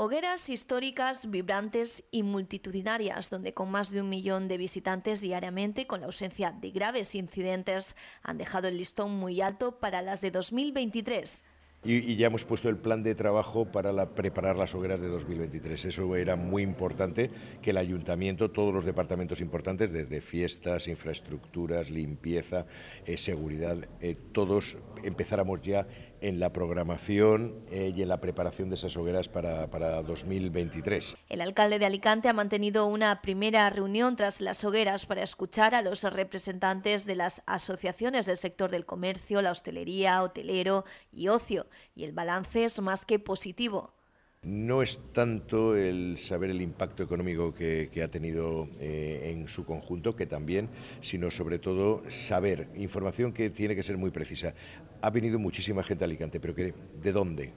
Hogueras históricas, vibrantes y multitudinarias, donde con más de un millón de visitantes diariamente con la ausencia de graves incidentes, han dejado el listón muy alto para las de 2023. Y, ya hemos puesto el plan de trabajo para preparar las hogueras de 2023. Eso era muy importante que el ayuntamiento, todos los departamentos importantes, desde fiestas, infraestructuras, limpieza, eh, seguridad, eh, todos empezáramos ya en la programación eh, y en la preparación de esas hogueras para, para 2023. El alcalde de Alicante ha mantenido una primera reunión tras las hogueras para escuchar a los representantes de las asociaciones del sector del comercio, la hostelería, hotelero y ocio, y el balance es más que positivo. No es tanto el saber el impacto económico que, ha tenido eh, en su conjunto, que también, sino sobre todo saber, información que tiene que ser muy precisa. Ha venido muchísima gente a Alicante, pero que, ¿de dónde?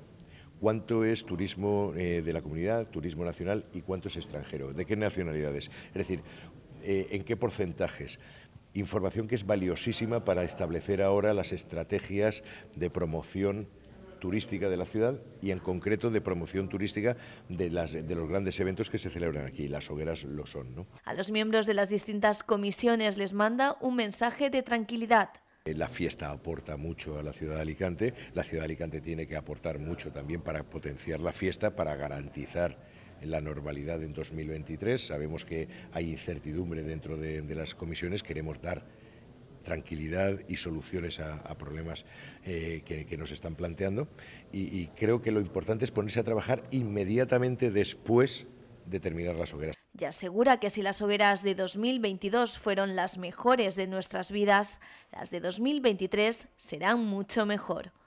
cuánto es turismo eh, de la comunidad, turismo nacional y cuánto es extranjero, de qué nacionalidades, es decir, eh, en qué porcentajes. Información que es valiosísima para establecer ahora las estrategias de promoción turística de la ciudad y en concreto de promoción turística de, las, de los grandes eventos que se celebran aquí. Las hogueras lo son. ¿no? A los miembros de las distintas comisiones les manda un mensaje de tranquilidad. Eh, la fiesta aporta mucho a la ciudad de Alicante, la ciudad de Alicante tiene que aportar mucho también para potenciar la fiesta, para garantizar la normalidad en 2023. Sabemos que hay incertidumbre dentro de, de las comisiones, queremos dar tranquilidad y soluciones a, problemas eh, que, nos están planteando. Y, y creo que lo importante es ponerse a trabajar inmediatamente después de terminar las hogueras. Y asegura que si las hogueras de 2022 fueron las mejores de nuestras vidas, las de 2023 serán mucho mejor.